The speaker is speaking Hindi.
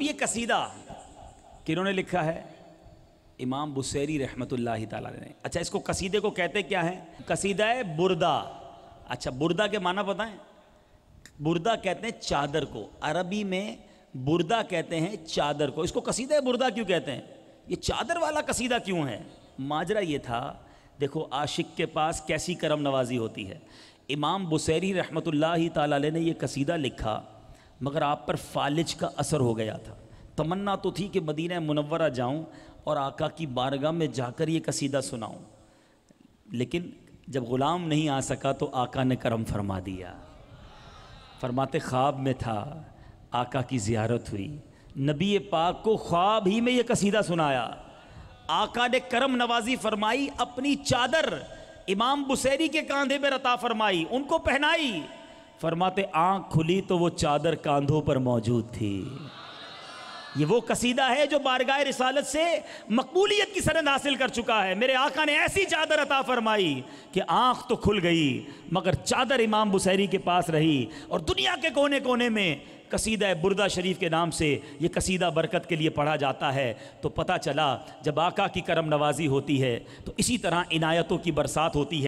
ये कसीदा किन्होंने लिखा है इमाम बुसैरी रहमत ने अच्छा इसको कसीदे को कहते क्या है कसीदा है बुरदा अच्छा बुरदा के माना पता है बुरदा कहते हैं चादर को अरबी में बुरदा कहते हैं चादर को इसको कसीदा बुरदा क्यों कहते हैं ये चादर वाला कसीदा क्यों है माजरा ये था देखो आशिक के पास कैसी करम नवाजी होती है इमाम बुसैरी रहमत ने यह कसीदा लिखा मगर आप पर फालिज का असर हो गया था तमन्ना तो थी कि मदीना मुनवरा जाऊं और आका की बारगाह में जाकर ये कसीदा सुनाऊं लेकिन जब ग़ुलाम नहीं आ सका तो आका ने करम फरमा दिया फरमाते ख्वाब में था आका की ज़ियारत हुई नबी पाक को ख्वाब ही में ये कसीदा सुनाया आका ने करम नवाजी फरमाई अपनी चादर इमाम बुसैरी के कांधे पर अता फरमाई उनको पहनाई फरमाते आंख खुली तो वो चादर कांधों पर मौजूद थी ये वो कसीदा है जो बारगाह रिसालत से मकबूलियत की सनद हासिल कर चुका है मेरे आका ने ऐसी चादर अता फरमाई कि आंख तो खुल गई मगर चादर इमाम बुसैरी के पास रही और दुनिया के कोने कोने में कसीदा बुरदा शरीफ के नाम से ये कसीदा बरकत के लिए पढ़ा जाता है तो पता चला जब आका की करम नवाजी होती है तो इसी तरह इनायतों की बरसात होती है